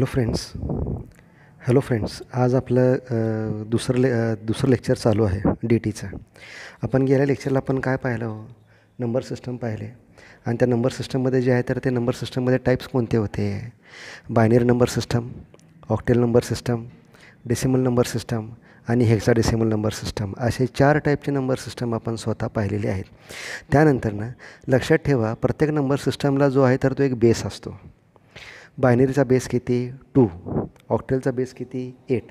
Hello friends hello friends आज आपलं दुसरं ले दुसरं लेक्चर चालू आहे डी टीचं आपण गेल्या लेक्चरला आपण काय पाहिलं नंबर हो? सिस्टम पाहिले आणि त्या नंबर सिस्टममध्ये जे आहे तर ते नंबर सिस्टममध्ये टाईप्स कोणते होते binary number system octal number system decimal number system आणि हेक्सा डेसिमल नंबर सिस्टम असे चार टाईपचे नंबर सिस्टम आपण स्वतः पाहिलेले आहेत त्यानंतरनं लक्षात ठेवा प्रत्येक नंबर सिस्टमला जो आहे तर तो एक बेस असतो बायनरीचा बेस किती टू ऑक्टेलचा बेस किती एट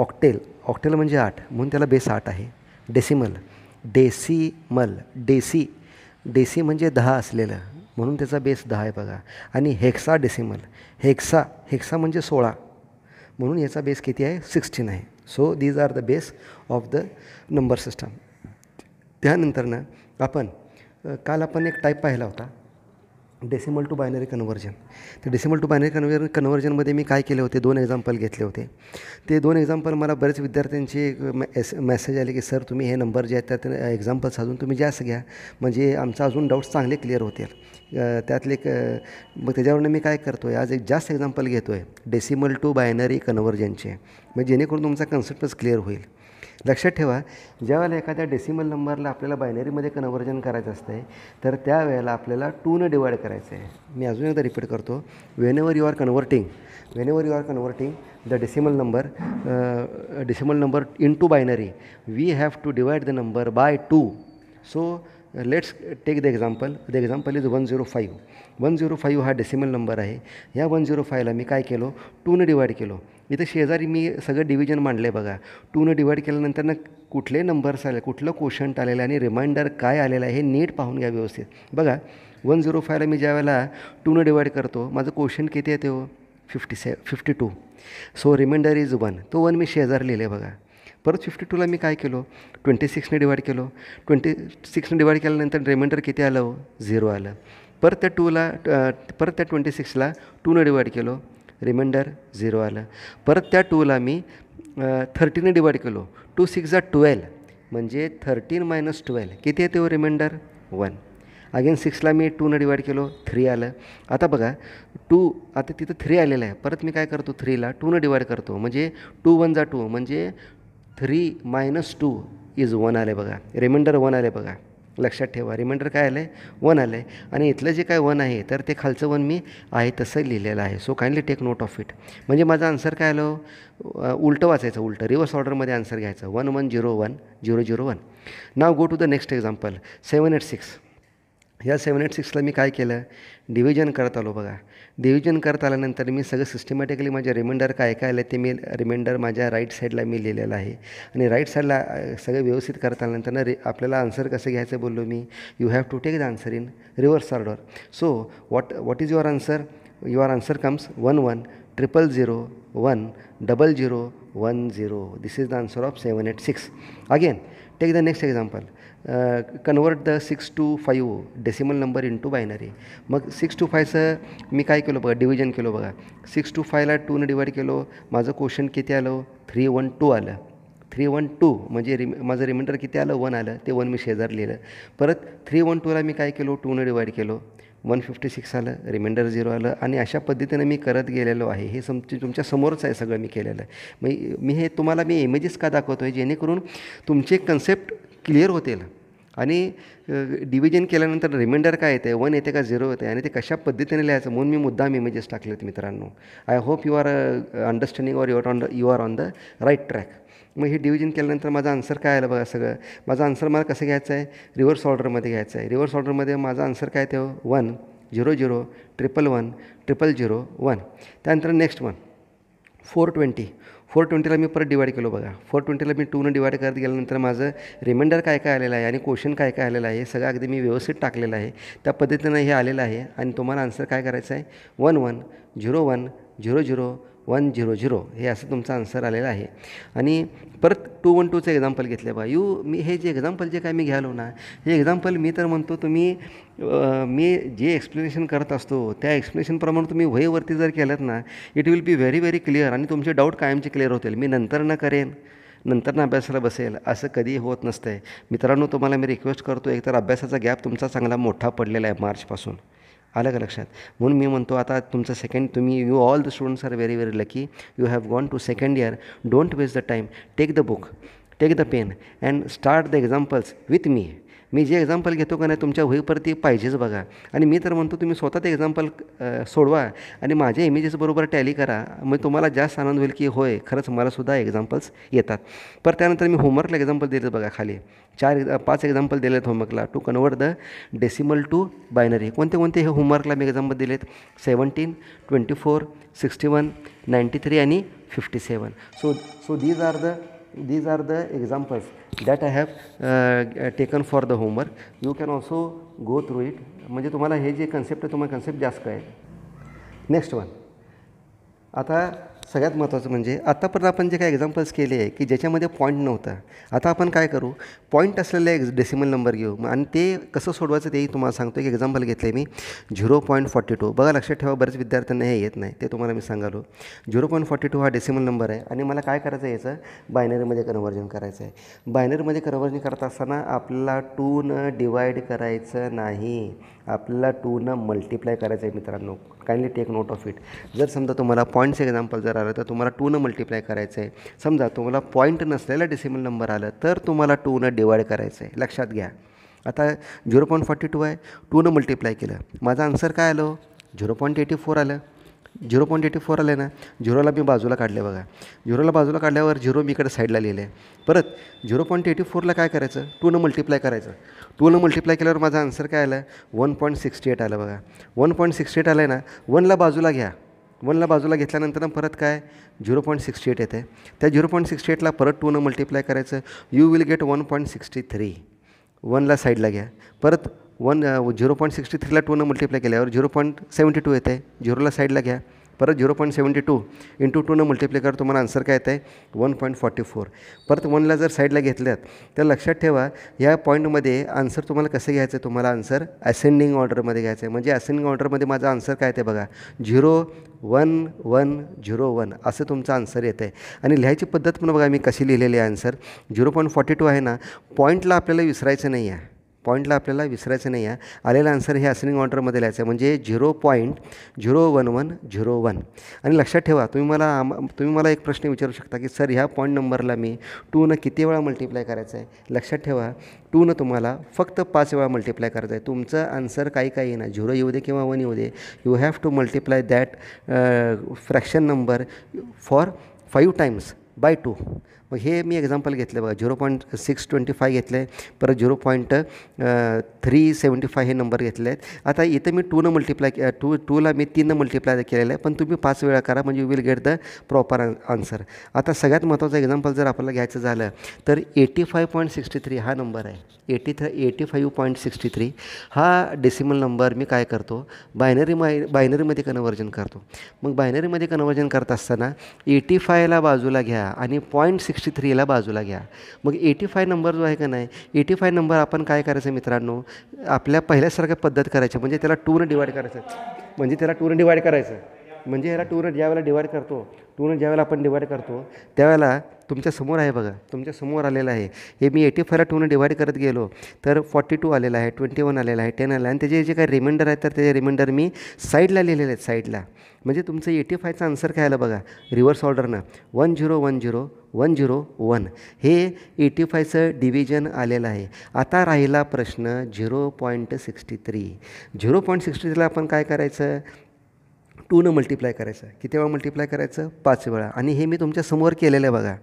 ऑक्टेल ऑक्टेल म्हणजे आठ म्हणून त्याला बेस आठ आहे डेसिमल डेसिमल डेसी डेसी म्हणजे दहा असलेलं म्हणून त्याचा बेस दहा आहे बघा आणि हेक्सा डेसिमल हेक्सा हेक्सा म्हणजे सोळा म्हणून याचा बेस किती आहे सिक्स्टीन आहे so these are the base of the number system त्यानंतरनं आपण काल आपण एक टाईप पाहिला होता डेसिमल टू बायनरी कन्वर्जन तर डेसिमल टू बायनरी कन्वर्जन कन्व्हर्जनमध्ये मी काय केले होते दोन एक्झाम्पल घेतले होते ते दोन एक्झाम्पल मला बरेच विद्यार्थ्यांचे एस मेसेज आले की सर तुम्ही हे नंबर जे आहेत त्यात एक्झाम्पल्स अजून तुम्ही जास्त घ्या म्हणजे आमचा अजून डाऊट्स चांगले क्लिअर होतील त्यातले एक मग त्याच्यावरनं मी काय करतो आहे आज एक जास्त एक्झाम्पल घेतो आहे डेसिमल टू बायनरी कन्व्हर्जनचे म्हणजे जेणेकरून तुमचा कन्सेप्टच क्लिअर होईल लक्षात ठेवा ज्यावेळेला एखाद्या डेसिमल नंबरला आपल्याला बायनरीमध्ये कन्व्हर्जन करायचं असतं आहे तर त्यावेळेला आपल्याला टूनं डिवाईड करायचं आहे मी अजून एकदा रिपीट करतो whenever you are converting whenever you are converting the decimal number decimal number into binary we have to divide the number by two so let's take the example the example is one zero five one zero five हा decimal number आहे या one zero फायला मी काय केलो टूनं divide केलो इथं शेजारी मी सगळं डिव्हिजन मांडले आहे बघा टूनं डिवाईड केल्यानंतर ना कुठले नंबर्स आले कुठलं क्वेश्चन आलेलं आहे आणि रिमाइंडर काय आलेलं आहे हे नीट पाहून घ्या व्यवस्थित बघा वन झिरो फायला मी वेळेला टूनं डिवाईड करतो माझं क्वेश्चन किती येते हो fifty say fifty two so remainder is one तो वन मी शेजार लिहिले बघा परत फिफ्टी टूला मी काय केलो ट्वेंटी सिक्सने डिवाईड केलो ट्वेंटी सिक्सने डिवाईड केल्यानंतर रिमाइंडर किती आलं हो झिरो आलं परत त्या टूला परत त्या ट्वेंटी सिक्सला टूनं डिवाईड केलो रिमाइंडर झिरो आलं परत त्या टूला मी थर्टीने डिवाईड केलो टू सिक्स जा ट्वेल्व म्हणजे थर्टीन मायनस ट्वेल्व किती येते हो रिमाइंडर वन अगेन सिक्सला मी टूनं डिवाईड केलो थ्री आलं आता बघा टू आता तिथं थ्री आलेलं आहे परत मी काय करतो थ्रीला टूनं डिवाईड करतो म्हणजे टू वन जा टू म्हणजे three minus two is one आले बघा रिमाइंडर वन आले बघा लक्षात ठेवा रिमाइंडर काय आलं आहे वन आलं आहे आणि इथलं जे काय वन आहे तर ते खालचं वन मी आहे तसं लिहिलेलं आहे so kindly take note of it म्हणजे माझा आन्सर काय आलो उलटं वाचायचं उलटं रिव्हर्स ऑर्डरमध्ये आन्सर घ्यायचं one one zero one zero zero one now go to the next example seven eight six या सेवन एट सिक्सला मी काय केलं डिव्हिजन करत आलो बघा डिव्हिजन करत आल्यानंतर मी सगळं सिस्टमॅटिकली माझ्या रिमाइंडर काय काय आलं ते मी रिमाइंडर माझ्या राईट साईडला मी लिहिलेलं आहे आणि राईट साईडला सगळं व्यवस्थित करत आल्यानंतर रि आपल्याला आन्सर कसं घ्यायचं बोललो मी you have to take the answer in reverse order so what what is your answer your answer comes one one triple zero one double zero one zero this is the answer of seven eight six again take the next example convert the six two five decimal number into binary मग six two फायचं मी काय केलं बघा division केलं बघा six two फायला टूनं divide केलो माझं क्वेश्चन किती आलं थ्री वन टू आलं थ्री वन टू म्हणजे रिम माझं रिमाइंडर किती आलं वन आलं ते वन मी शेजार लिहिलं परत थ्री वन टूला मी काय केलो टूनं डिवाईड केलो वन फिफ्टी सिक्स आलं रिमाइंडर झिरो आलं आणि अशा पद्धतीने मी करत गेलेलो आहे हे सम तुमच्या समोरच आहे सगळं मी केलेलं आहे मी मी हे तुम्हाला मी इमेजेस का दाखवतो आहे जेणेकरून तुमचे कन्सेप्ट क्लिअर होतील आणि डिव्हिजन केल्यानंतर रिमाइंडर काय येते वन येते का झिरो येते आणि ते कशा पद्धतीने लिहायचं म्हणून मी मुद्दाम इमेजेस टाकलेत मित्रांनो I hope you are understanding or your on the you are on the right track मग हे डिव्हिजन केल्यानंतर माझा आन्सर काय आलं बघा सगळं माझा आन्सर मला कसं घ्यायचं आहे रिव्हर्स ऑर्डरमध्ये घ्यायचं आहे रिव्हर्स ऑर्डरमध्ये माझा आन्सर काय ते one zero zero triple one triple zero one त्यानंतर next one four twenty four ट्वेंटीला मी परत डिवाईड केलो बघा फोर ट्वेंटीला मी टूनं डिवाईड करत गेल्यानंतर माझं रिमाइंडर काय काय आलेलं आहे आणि क्वेश्चन काय काय आलेलं आहे हे सगळं अगदी मी व्यवस्थित टाकलेलं आहे त्या पद्धतीनं हे आलेलं आहे आणि तुम्हाला आन्सर काय करायचं आहे one one zero one zero zero one zero zero हे असं तुमचा आन्सर आलेला आहे आणि परत टू वन टूचं एक्झाम्पल घेतलं बा यू मी हे जे एक्झाम्पल जे काय मी घ्यालो ना हे एक्झाम्पल मी तर म्हणतो तुम्ही मी जे एक्सप्लेनेशन करत असतो त्या एक्सप्लेनेशनप्रमाणे तुम्ही वहीवरती जर केलं ना it will be very very clear आणि तुमचे डाऊट कायमचे क्लिअर होतील मी नंतर न करेन नंतर ना अभ्यासाला बसेल असं कधी होत नसतंय मित्रांनो तुम्हाला मी रिक्वेस्ट करतो एकतर अभ्यासाचा गॅप तुमचा चांगला मोठा पडलेला आहे मार्चपासून आलं का लक्षात म्हणून मी म्हणतो आता तुमचं सेकंड तुम्ही you all the students are very very lucky you have gone to second year don't waste the time take the book take the pen and start the examples with me मी जे example घेतो का नाही तुमच्या वहीवरती पाहिजेच बघा आणि मी तर म्हणतो तुम्ही स्वतः ते एक्झाम्पल सोडवा आणि माझ्या इमेजेसबरोबर टॅली करा मग तुम्हाला जास्त आनंद होईल की होय खरंच मला सुद्धा एक्झाम्पल्स येतात पर त्यानंतर मी होमवर्कला एक्झाम्पल दिलेत बघा खाली चार पाच एक्झाम्पल दिलेत होमवर्कला to convert the decimal to binary कोणते कोणते हे होमवर्कला मी एक्झाम्पल दिलेत seventeen twenty four sixty one ninety three आणि fifty seven so so these are the these are the examples that I have uh, taken for the homework. You can also go through it. म्हणजे तुम्हाला हे जे concept आहे तुम्हाला concept जास्त आहे next one आता सगळ्यात महत्त्वाचं म्हणजे आत्तापर्यंत आपण जे काही एक्झाम्पल्स केले आहे की ज्याच्यामध्ये पॉईंट नव्हता आता आपण काय करू पॉईंट असलेले एक्झ डेसिमल नंबर घेऊ आणि ते कसं सोडवायचं तेही तुम्हाला सांगतो एक एक्झाम्पल घेतलं आहे मी झिरो पॉईंट फॉर्टी टू बघा लक्षात ठेवा बरेच विद्यार्थ्यांना हे येत नाही ते तुम्हाला मी सांगालो झिरो पॉईंट फॉर्टी टू हा डेसिमल नंबर आहे आणि मला काय करायचं आहे याचं बायनरीमध्ये कन्वर्जन करायचं आहे बायनरीमध्ये कन्व्हर्जन करत असताना आपल्याला न डिवाईड करायचं नाही आपल्याला न मल्टिप्लाय करायचं आहे मित्रांनो kindly take note of it जर समजा तुम्हाला पॉईंट्स एक्झाम्पल जर आलं तर तुम्हाला टूनं मल्टिप्लाय करायचं आहे समजा तुम्हाला पॉईंट नसलेला डेसिमल नंबर आलं तर तुम्हाला टूनं डिवाईड करायचं आहे लक्षात घ्या आता झिरो पॉईंट फॉर्टी टू आहे टूनं मल्टिप्लाय केलं माझा आन्सर काय आलं झिरो पॉईंट एटी फोर आलं झिरो पॉईंट एटी फोर आलं ना झिरोला मी बाजूला काढले बघा झिरोला बाजूला काढल्यावर झिरो मी इकडे साईडला लिहिले परत झिरो पॉईंट एटी फोरला काय करायचं टूनं मल्टिप्लाय करायचं टूनं मल्टिप्लाय केल्यावर माझा आन्सर काय आला वन पॉईंट सिक्स्टी एट आलं बघा वन पॉईंट सिक्स्टी एट आलं आहे ना वनला बाजूला घ्या वनला बाजूला घेतल्यानंतर परत काय झिरो पॉईंट सिक्स्टी एट येते त्या झिरो पॉईंट सिक्स्टी एटला परत टूनं मल्टिप्लाय करायचं you will get one point sixty three वनला साईडला घ्या परत वन झिरो पॉईंट सिक्स्टी थ्रीला टूनं मल्टिप्लाय केल्यावर झिरो पॉईंट सेवन्टी टू येते झिरोला साईडला घ्या परत zero point seventy two into टूनं मल्टिप्लाय करा तुम्हाला आन्सर काय येत आहे वन पॉईंट फॉर्टी फोर परत वनला जर साईडला घेतल्यात तर लक्षात ठेवा या पॉईंटमध्ये आन्सर तुम्हाला कसं घ्यायचं आहे तुम्हाला आन्सर असेंडिंग ऑर्डरमध्ये घ्यायचं आहे म्हणजे असेंडिंग ऑर्डरमध्ये माझा आन्सर काय ते बघा zero one one zero one असं तुमचा आन्सर येत आहे आणि लिहायची पद्धत पण बघा मी कशी लिहिलेली आहे answer zero point forty two आहे ना पॉईंटला आपल्याला विसरायचं नाही आहे पॉईंटला आपल्याला विसरायचं नाही आहे आलेला आन्सर हे असेनिंग ऑर्डरमध्ये लिहायचं आहे म्हणजे zero point zero one one zero one आणि लक्षात ठेवा तुम्ही मला तुम्ही मला एक प्रश्न विचारू शकता की सर ह्या पॉईंट नंबरला मी टूनं किती वेळा मल्टिप्लाय करायचं आहे लक्षात ठेवा टूनं तुम्हाला फक्त पाच वेळा मल्टिप्लाय करायचं आहे तुमचं आन्सर काही काही ना झिरो येऊ दे किंवा वन येऊ दे you have to multiply that fraction number for five times by two मग हे मी एक्झाम्पल घेतलं बघा zero point six twenty five घेतलं आहे परत zero point three seventy five हे नंबर घेतले आहेत आता इथं मी टूनं मल्टिप्लाय टू टूला मी तीननं मल्टिप्लाय केलेलं आहे पण तुम्ही पाच वेळा करा म्हणजे you will get the proper answer आता सगळ्यात महत्त्वाचं एक्झाम्पल जर आपल्याला घ्यायचं झालं तर eighty five point sixty three हा नंबर आहे eighty three eighty five point sixty three हा डेसिमल नंबर मी काय करतो बायनरी माय बायनरीमध्ये कन्वर्जन करतो मग बायनरीमध्ये कन्वर्जन करत असताना एटी फायला बाजूला घ्या आणि पॉईंट सिक्स सिक्स्टी थ्रीला बाजूला घ्या मग एटी फाय नंबर जो आहे का नाही एटी फाय नंबर आपण काय करायचं मित्रांनो आपल्या पहिल्यासारख्या पद्धत करायची म्हणजे त्याला टूनं डिवाईड करायचं म्हणजे त्याला टूनं डिवाईड करायचं म्हणजे ह्याला टू ज्या ज्यावेळेला डिवाईड करतो टूनं ज्यावेळेला आपण डिवाईड करतो त्यावेळेला तुमच्या समोर आहे बघा तुमच्या समोर आलेलं आहे हे मी एटी फायला टूनं डिवाईड करत गेलो तर फॉर्टी टू आलेला आहे ट्वेंटी वन आलेला आहे टेन आलेला आणि त्याचे जे काही रिमाइंडर आहेत तर त्याचे रिमाइंडर मी साईडला लिहिलेले आहेत साईडला म्हणजे तुमचं एटी फायचा आन्सर काय आला बघा रिव्हर्स ऑर्डरनं one zero one zero one zero one हे एटी फायचं डिव्हिजन आलेलं आहे आता राहिला प्रश्न zero point sixty three zero point sixty थ्रीला आपण काय करायचं टूनं मल्टिप्लाय करायचं किती वेळा मल्टिप्लाय करायचं पाच वेळा आणि हे मी तुमच्या समोर केलेलं आहे बघा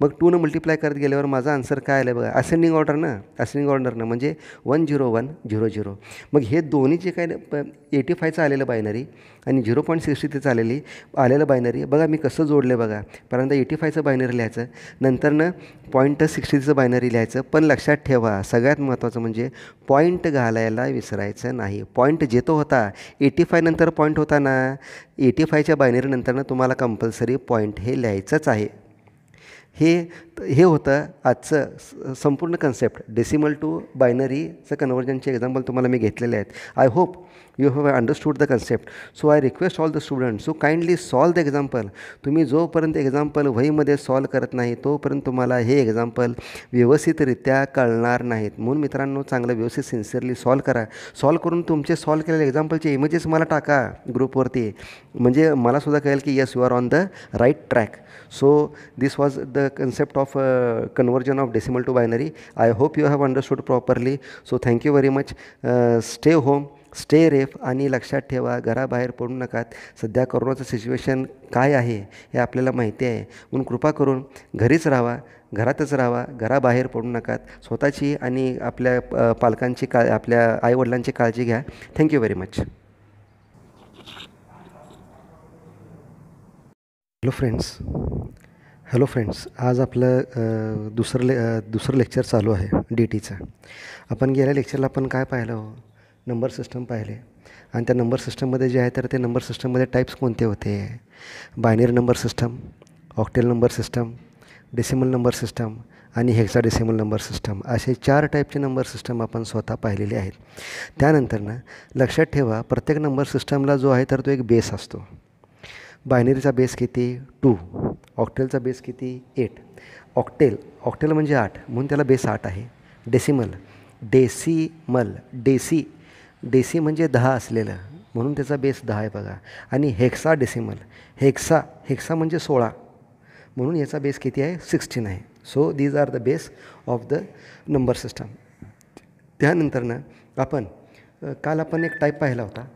मग टूनं मल्टिप्लाय करत गेल्यावर माझा आन्सर काय आलं बघा असेंडिंग ऑर्डर ना असेंडिंग ऑर्डर ना म्हणजे one zero one zero zero मग हे दोन्ही जे काय एटी फायचं आलेलं बायनरी आणि झिरो पॉईंट सिक्स्टीचं आलेली आलेलं बायनरी बघा मी कसं जोडलं बघा परंतु एटी फायचं बायनरी लिहायचं नंतरनं पॉईंट सिक्स्टीचं बायनरी लिहायचं पण लक्षात ठेवा सगळ्यात महत्त्वाचं म्हणजे पॉईंट घालायला विसरायचं नाही पॉईंट जेतो होता एटी फायनंतर पॉईंट होता ना एटी फायच्या बायनरीनंतरनं तुम्हाला कंपल्सरी पॉइंट हे लिहायचंच आहे हे हे होतं आजचं संपूर्ण कन्सेप्ट डेसिमल टू बायनरीचं कन्वर्जनचे एक्झाम्पल तुम्हाला मी घेतलेले आहेत I hope you have understood the concept so I request all the student so kindly solve the example तुम्ही जोपर्यंत एक्झाम्पल वहीमध्ये सॉल्व करत नाही तोपर्यंत तुम्हाला हे एक्झाम्पल व्यवस्थितरित्या कळणार नाहीत म्हणून मित्रांनो चांगलं व्यवस्थित सिन्सिअरली सॉल्व करा सॉल्व करून तुमचे सॉल्व केलेले एक्झाम्पलचे इमेजेस मला टाका ग्रुपवरती म्हणजे मला सुद्धा कळेल की yes you are on the right track so this was the concept of conversion of decimal to binary I hope you have understood properly so thank you very much stay home stay safe आणि लक्षात ठेवा घराबाहेर पडू नकात सध्या करोनाचं situation काय आहे हे आपल्याला माहिती आहे म्हणून कृपा करून घरीच राहा घरातच राहा घराबाहेर पडू नकात स्वतःची आणि आपल्या पालकांची का आपल्या आईवडिलांची काळजी घ्या thank you very much hello friends hello friends आज आपलं दुसरं ले दुसरं लेक्चर चालू आहे डी टीचं आपण गेल्या लेक्चरला आपण काय पाहिलं हो नंबर सिस्टम पाहिले आणि त्या नंबर सिस्टममध्ये जे आहे तर ते नंबर सिस्टममध्ये टाईप्स कोणते होते binary number system octal number system decimal number system आणि हेक्सा डेसिमल नंबर सिस्टम असे चार टाईपचे नंबर सिस्टम आपण स्वतः पाहिलेले आहेत त्यानंतरनं लक्षात ठेवा प्रत्येक नंबर सिस्टमला जो आहे तर तो एक बेस असतो बायनरीचा बेस किती टू ऑक्टेलचा बेस किती एट ऑक्टेल ऑक्टेल म्हणजे आठ म्हणून त्याला बेस आठ आहे डेसिमल डेसिमल डेसी डेसी म्हणजे दहा असलेलं म्हणून त्याचा बेस दहा आहे बघा आणि हेक्सा डेसिमल हेक्सा हेक्सा म्हणजे सोळा म्हणून याचा बेस किती आहे सिक्स्टीन आहे so these are the base of the number system त्यानंतरनं आपण काल आपण एक टाईप पाहिला होता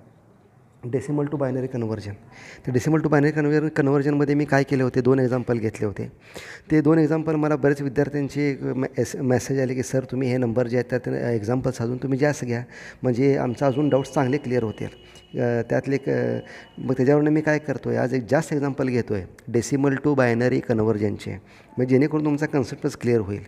डेसिमल टू बायनरी कन्वर्जन तर डेसिमल टू बायनरी कन्वर्जन कन्व्हर्जनमध्ये मी काय केले होते दोन एक्झाम्पल घेतले होते ते दोन एक्झाम्पल मला बरेच विद्यार्थ्यांचे एस मेसेज आले की सर तुम्ही हे नंबर जे आहेत त्या एक्झाम्पल्स अजून तुम्ही जास्त घ्या म्हणजे आमचा अजून डाऊट्स चांगले क्लिअर होतील त्यातले एक मग त्याच्यावरनं मी काय करतो आहे आज एक जास्त एक्झाम्पल घेतो आहे डेसिमल टू बायनरी कन्व्हर्जनचे म्हणजे जेणेकरून तुमचा कन्सेप्टच क्लिअर होईल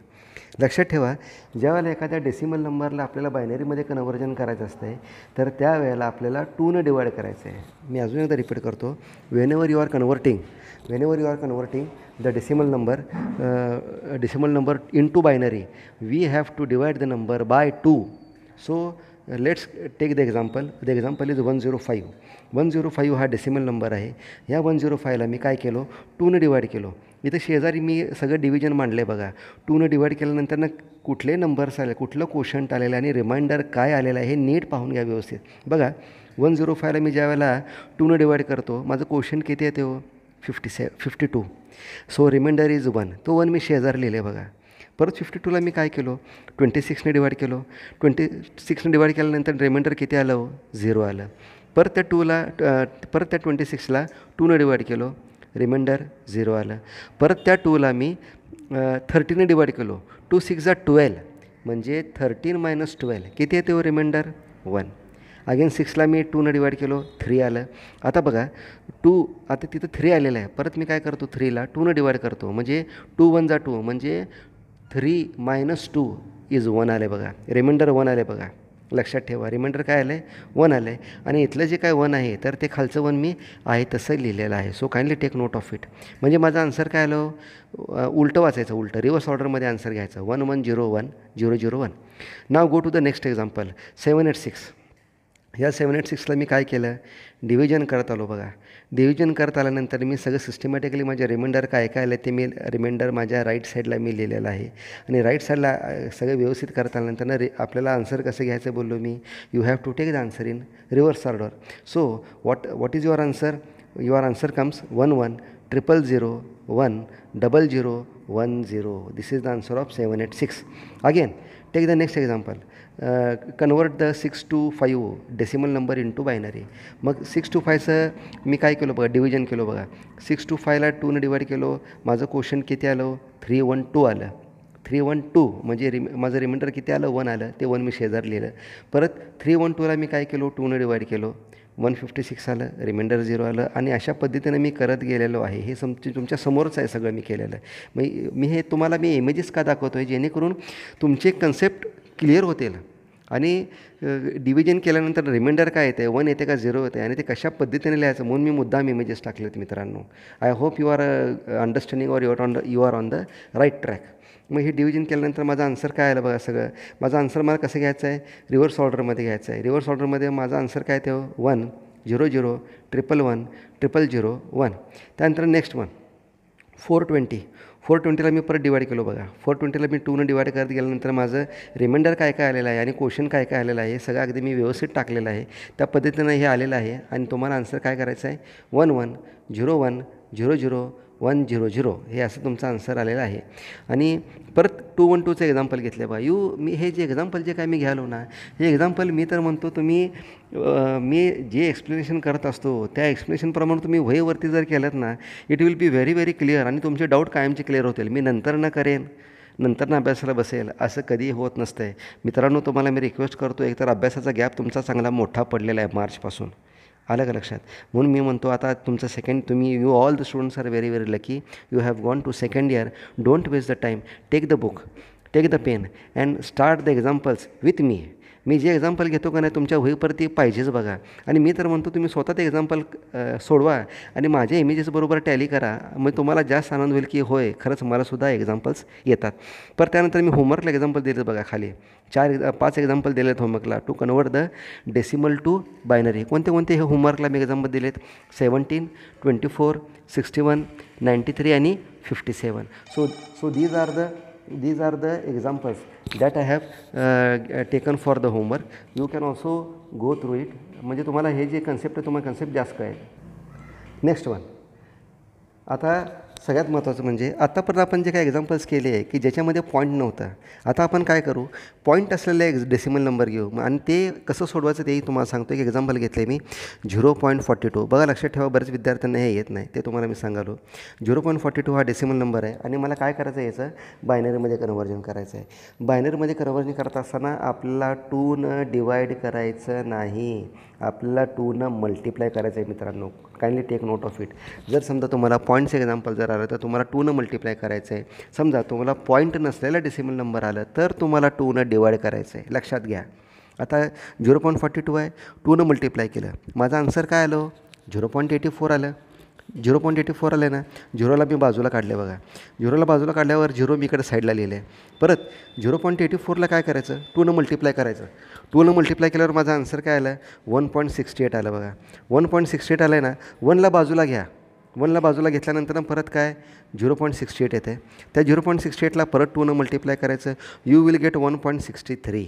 लक्षात ठेवा ज्यावेळेला एखाद्या डेसिमल नंबरला आपल्याला बायनरीमध्ये कन्वर्जन करायचं असतं आहे तर त्यावेळेला आपल्याला टूने डिवाईड करायचं आहे मी अजून एकदा रिपीट करतो whenever you are converting whenever you are converting the decimal number decimal number into binary we have to divide the number by two so let's take the example the example is one zero five one zero five हा decimal number आहे या one zero फायला मी काय केलो टूने divide केलो तर शेजारी मी सगळं division मांडले आहे बघा टूनं डिवाईड केल्यानंतर ना कुठले नंबर्स आले कुठलं क्वेश्चन आलेलं आहे आणि रिमाइंडर काय आलेलं आहे हे नीट पाहून घ्या व्यवस्थित बघा वन झिरो फायला मी ज्यावेळेला टूनं डिवाईड करतो माझं क्वेश्चन किती येते हो fifty say fifty two so remainder is one तो वन मी शेजार लिहिले बघा परत फिफ्टी टूला मी काय केलो ट्वेंटी सिक्सने डिवाईड केलो ट्वेंटी सिक्सने डिवाईड केल्यानंतर रिमाइंडर किती आलं हो झिरो आलं परत त्या टूला परत त्या ट्वेंटी सिक्सला टूनं डिवाईड केलो रिमाइंडर झिरो आलं परत त्या टूला मी थर्टीने डिवाईड केलो टू सिक्स जा ट्वेल्व म्हणजे थर्टीन मायनस ट्वेल किती येते हो रिमाइंडर वन अगेन सिक्सला मी टूनं डिवाईड केलो थ्री आलं आता बघा टू आता तिथं थ्री आलेलं आहे परत मी काय करतो थ्रीला टूनं डिवाइड करतो म्हणजे टू वन जा टू म्हणजे three minus two is one आले बघा रिमाइंडर वन आले बघा लक्षात ठेवा रिमाइंडर काय आलं आहे वन आलं आहे आणि इथलं जे काय वन आहे तर ते खालचं वन मी आहे तसं लिहिलेलं आहे so kindly take note of it म्हणजे माझा आन्सर काय आलो उलटं वाचायचं उलटं रिवर्स ऑर्डरमध्ये आन्सर घ्यायचं one one zero one zero zero one now go to the next example seven eight six या सेवन एट सिक्सला मी काय केलं डिव्हिजन करत आलो बघा डिव्हिजन करत आल्यानंतर मी सगळं सिस्टमॅटिकली माझ्या रिमाइंडर काय काय आलं ते मी रिमाइंडर माझ्या राईट साईडला मी लिहिलेलं आहे आणि राईट साईडला सगळं व्यवस्थित करत आल्यानंतर रि आपल्याला आन्सर कसं घ्यायचं बोललो मी you have to take the answer in reverse order so what what is your answer your answer comes one one triple zero one double zero one zero this is the answer of seven eight six again take the next example convert the six two five decimal number into binary मग six two फायचं मी काय केलं बघा division केलं बघा six two फायला टूनं divide केलो माझं क्वेश्चन किती आलं थ्री वन टू आलं थ्री वन टू म्हणजे रिम माझं रिमाइंडर किती आलं वन आलं ते वन मी शेजार लिहिलं परत थ्री वन टूला मी काय केलो टूनं डिवाईड केलो वन फिफ्टी सिक्स आलं रिमाइंडर झिरो आलं आणि अशा पद्धतीनं मी करत गेलेलो आहे हे सम तुमच्या समोरच आहे सगळं मी केलेलं आहे मी मी हे तुम्हाला मी इमेजेस का दाखवतो आहे जेणेकरून तुमचे कन्सेप्ट क्लिअर होतील आणि डिव्हिजन केल्यानंतर रिमाइंडर काय येते वन येते का झिरो येते आणि ते कशा पद्धतीने लिहायचं म्हणून मी मुद्दाम इमेजेस टाकलेत मित्रांनो I hope you are understanding or your on the you are on the right track मग हे डिव्हिजन केल्यानंतर माझा आन्सर काय आलं बघा सगळं माझा आन्सर मला कसं घ्यायचं आहे रिव्हर्स ऑर्डरमध्ये घ्यायचं आहे रिव्हर्स ऑर्डरमध्ये माझा आन्सर काय ते one zero zero triple one triple zero one त्यानंतर next one four twenty four ट्वेंटीला मी परत डिवाईड केलो बघा फोर ट्वेंटीला मी टूनं डिवाईड करत गेल्यानंतर माझं रिमाइंडर काय काय आलेलं आहे आणि क्वेश्चन काय काय आलेलं आहे हे सगळं अगदी मी व्यवस्थित टाकलेलं आहे त्या पद्धतीनं हे आलेलं आहे आणि तुम्हाला आन्सर काय करायचं आहे one one zero one zero zero one zero zero हे असं तुमचा आन्सर आलेला आहे आणि परत टू वन टूचं एक्झाम्पल घेतलं बा यू मी हे जे एक्झाम्पल जे काय मी घ्यालो ना हे एक्झाम्पल मी तर म्हणतो तुम्ही मी जे एक्सप्लेनेशन करत असतो त्या एक्सप्लेनेशनप्रमाणे तुम्ही वहीवरती जर केलं ना it will be very very clear आणि तुमचे डाऊट कायमचे क्लिअर होतील मी नंतर ना करेन नंतर ना अभ्यासाला बसेल असं कधी होत नसतंय मित्रांनो तुम्हाला मी रिक्वेस्ट करतो एकतर अभ्यासाचा गॅप तुमचा चांगला मोठा पडलेला आहे मार्चपासून आलं का लक्षात म्हणून मी म्हणतो आता तुमचं सेकंड तुम्ही you all the students are very very lucky you have gone to second year don't waste the time take the book take the pen and start the examples with me मी जे example घेतो का नाही तुमच्या वहीवरती पाहिजेच बघा आणि मी तर म्हणतो तुम्ही स्वतः ते एक्झाम्पल सोडवा आणि माझ्या इमेजेसबरोबर टॅली करा मग तुम्हाला जास्त आनंद होईल की होय खरंच मलासुद्धा एक्झाम्पल्स येतात पर त्यानंतर मी होमवर्कला एक्झाम्पल दिलेत बघा खाली चार पाच एक्झाम्पल दिलेत होमवर्कला to convert the decimal to binary कोणते कोणते हे होमवर्कला मी एक्झाम्पल दिलेत seventeen twenty four sixty one ninety three आणि fifty seven so so these are the these are the examples that I have uh, taken for the homework. You can also go through it. म्हणजे तुम्हाला हे जे concept आहे तुम्हाला concept जास्त कळेल next one आता सगळ्यात महत्त्वाचं म्हणजे आत्तापर्यंत आपण जे काही एक्झाम्पल्स केले आहे की ज्याच्यामध्ये पॉईंट नव्हता आता आपण काय करू पॉईंट असलेले एक्झ डेसिमल नंबर घेऊ आणि ते कसं सोडवायचं तेही तुम्हाला सांगतो एक एक्झाम्पल घेतले मी झिरो पॉईंट फॉर्टी टू बघा लक्षात ठेवा बरेच विद्यार्थ्यांना हे येत नाही ते तुम्हाला मी सांगालो झिरो पॉईंट फॉर्टी टू हा डेसिमल नंबर आहे आणि मला काय करायचं आहे याचं बायनरीमध्ये कन्वर्जन करायचं आहे बायनरीमध्ये कन्वर्जन करत असताना आपल्याला न डिवाईड करायचं नाही आपल्याला टूनं मल्टिप्लाय करायचं आहे मित्रांनो kindly take note of it जर समजा तुम्हाला पॉईंटचं एक्झाम्पल जर आलं तर तुम्हाला टूनं मल्टिप्लाय करायचं आहे समजा तुम्हाला पॉईंट नसलेला डिसिमल नंबर आलं तर तुम्हाला टूनं डिवाईड करायचं आहे लक्षात घ्या आता झिरो पॉईंट फॉर्टी टू आहे टूनं मल्टिप्लाय केलं माझा आन्सर काय आलं झिरो पॉईंट एटी फोर आलं झिरो पॉईंट एटी फोर आले ना झिरोला मी बाजूला काढले बघा झिरोला बाजूला काढल्यावर झिरो मी इकडे साईडला लिहिले परत झिरो पॉईंट एटी फोरला काय करायचं टूनं मल्टिप्लाय करायचं टूनं मल्टिप्लाय केल्यावर माझा आन्सर काय आला वन पॉईंट सिक्स्टी एट आलं बघा वन पॉईंट सिक्स्टी एट आला आहे ना वनला बाजूला घ्या वनला बाजूला घेतल्यानंतर परत काय झिरो पॉईंट सिक्स्टी एट येते त्या झिरो पॉईंट सिक्स्टी एटला परत टूनं मल्टिप्लाय करायचं you will get one point sixty three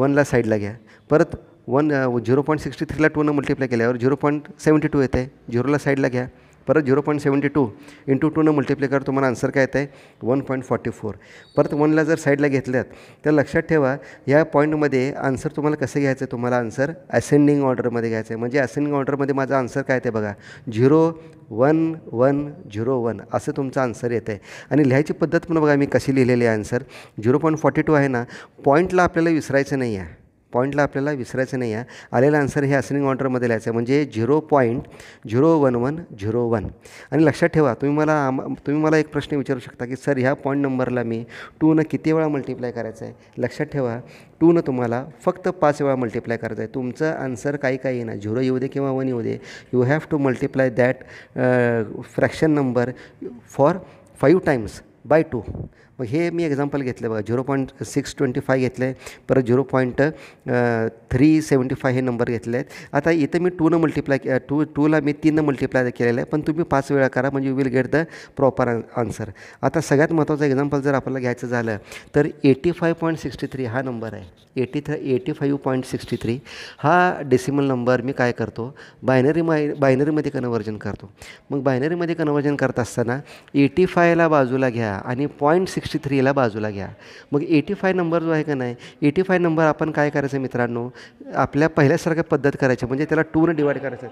वनला साईडला घ्या परत वन झिरो पॉईंट सिक्स्टी थ्रीला टूनं मल्टिप्लाय केल्यावर झिरो पॉईंट सेवन्टी टू येते झिरोला साईडला घ्या परत zero point seventy two into टूनं मल्टिप्लाय करा तुम्हाला आन्सर काय येत आहे वन पॉईंट फॉर्टी फोर परत वनला जर साईडला घेतल्यात तर लक्षात ठेवा या पॉईंटमध्ये आन्सर तुम्हाला कसं घ्यायचं आहे तुम्हाला आन्सर असेंडिंग ऑर्डरमध्ये घ्यायचं आहे म्हणजे असेंडिंग ऑर्डरमध्ये माझा आन्सर काय ते बघा zero one one zero one असं तुमचा आन्सर येत आहे आणि लिहायची पद्धत पण बघा मी कशी लिहिलेली आहे answer zero point forty two आहे ना पॉईंटला आपल्याला विसरायचं नाही आहे पॉईंटला आपल्याला विसरायचं नाही आहे आलेला आन्सर हे असेनिंग ऑर्डरमध्ये लिहायचं आहे म्हणजे zero point zero one one zero one आणि लक्षात ठेवा तुम्ही मला तुम्ही मला एक प्रश्न विचारू शकता की सर ह्या पॉईंट नंबरला मी टूनं किती वेळा मल्टिप्लाय करायचं आहे लक्षात ठेवा टूनं तुम्हाला फक्त पाच वेळा मल्टिप्लाय करायचं आहे तुमचं आन्सर काही काही ना झिरो येऊ दे किंवा वन येऊ दे you have to multiply that fraction number for five times by two मग हे मी एक्झाम्पल घेतलं बघा zero point six twenty five घेतलं आहे परत zero point three seventy five हे नंबर घेतले आहेत आता इथं मी टूनं मल्टिप्लाय टू टूला मी तीननं मल्टिप्लाय केलेलं आहे पण तुम्ही पाच वेळा करा म्हणजे you will get the proper answer आता सगळ्यात महत्त्वाचं एक्झाम्पल जर आपल्याला घ्यायचं झालं तर eighty five point sixty three हा नंबर आहे eighty three eighty five point sixty three हा डेसिमल नंबर मी काय करतो बायनरी माय बायनरीमध्ये कन्वर्जन करतो मग बायनरीमध्ये कन्वर्जन करत असताना एटी फायला बाजूला घ्या आणि पॉईंट सिक्स सिक्स्टी थ्रीला बाजूला घ्या मग एटी फाय नंबर जो आहे का नाही एटी फाय नंबर आपण काय करायचं मित्रांनो आपल्या पहिल्यासारख्या पद्धत करायची म्हणजे त्याला टूर डिवाईड करायचं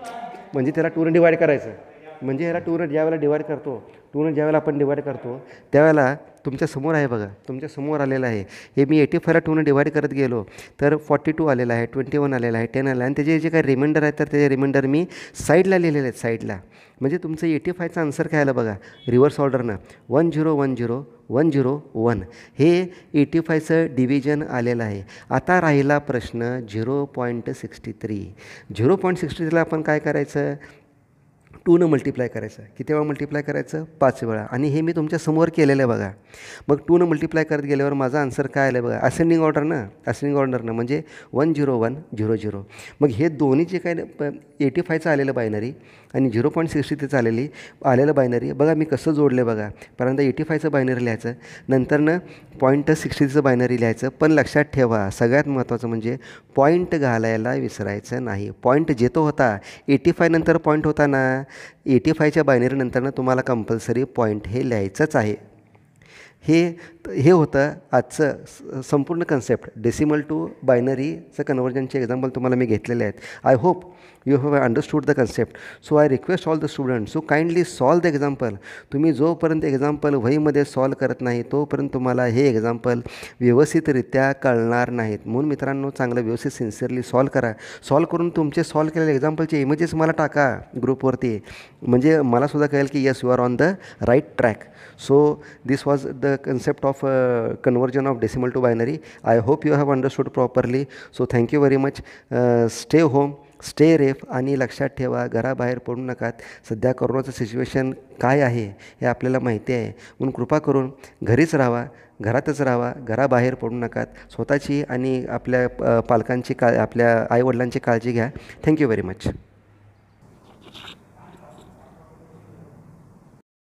म्हणजे त्याला टूर डिवाईड करायचं म्हणजे ह्याला टू ज्या ज्यावेळेला डिवाईड करतो टू ज्या ज्यावेळेला आपण डिवाईड करतो त्यावेळेला तुमच्या समोर आहे बघा तुमच्या समोर आलेलं आहे हे मी एटी फायला ने डिवाईड करत गेलो तर फॉर्टी टू आलेला आहे ट्वेंटी वन आलेला आहे टेन आले आणि त्याचे जे काही रिमाइंडर आहेत तर त्याचे रिमाइंडर मी साईडला लिहिलेले आहेत साईडला म्हणजे तुमचं एटी फायचा आन्सर काय आला बघा रिव्हर्स ऑर्डरनं one zero one zero one zero one हे एटी फायचं डिव्हिजन आलेलं आहे आता राहिला प्रश्न zero point sixty three zero point sixty थ्रीला आपण काय करायचं टूनं मल्टिप्लाय करायचं किती वेळा मल्टिप्लाय करायचं पाच वेळा आणि हे मी तुमच्या समोर केलेलं आहे बघा मग टूनं मल्टिप्लाय करत गेल्यावर माझा आन्सर काय आलं बघा असेंडिंग ऑर्डर ना असेंडिंग ऑर्डर ना म्हणजे one zero one zero zero मग हे दोन्ही जे काय एटी फायचं आलेलं बायनरी आणि झिरो पॉईंट सिक्स्टी तेचं आलेली आलेलं बायनरी बघा मी कसं जोडलं बघा परंतु एटी फायचं बायनरी लिहायचं नंतरनं पॉईंट सिक्स्टीचं बायनरी लिहायचं पण लक्षात ठेवा सगळ्यात महत्त्वाचं म्हणजे पॉईंट घालायला विसरायचं नाही पॉईंट जेतो होता एटी फायनंतर पॉईंट होता ना एटी फायच्या बायनरीनंतरनं तुम्हाला कंपल्सरी पॉईंट हे लिहायचंच आहे हे हे होतं आजचं संपूर्ण कन्सेप्ट डेसिमल टू बायनरीचं कन्वर्जनचे एक्झाम्पल तुम्हाला मी घेतलेले आहेत I hope you have understood the concept so I request all the student so kindly solve the example तुम्ही जोपर्यंत एक्झाम्पल वहीमध्ये सॉल्व करत नाही तोपर्यंत तुम्हाला हे एक्झाम्पल व्यवस्थितरित्या कळणार नाहीत म्हणून मित्रांनो चांगलं व्यवस्थित सिन्सिअरली सॉल्व करा सॉल्व करून तुमचे सॉल्व केलेले एक्झाम्पलचे इमेजेस मला टाका ग्रुपवरती म्हणजे मलासुद्धा कळेल की yes you are on the right track so this was the concept of of uh, of decimal to binary I hope you have have understood properly. So thank you very much. Uh, stay safe आणि लक्षात ठेवा घराबाहेर पडू नकात सध्या करोनाचं situation काय आहे हे आपल्याला माहिती आहे म्हणून कृपा करून घरीच राहा घरातच राहा घराबाहेर पडू नकात स्वतःची आणि आपल्या पालकांची का आपल्या आईवडिलांची काळजी घ्या थँक्यू व्हेरी मच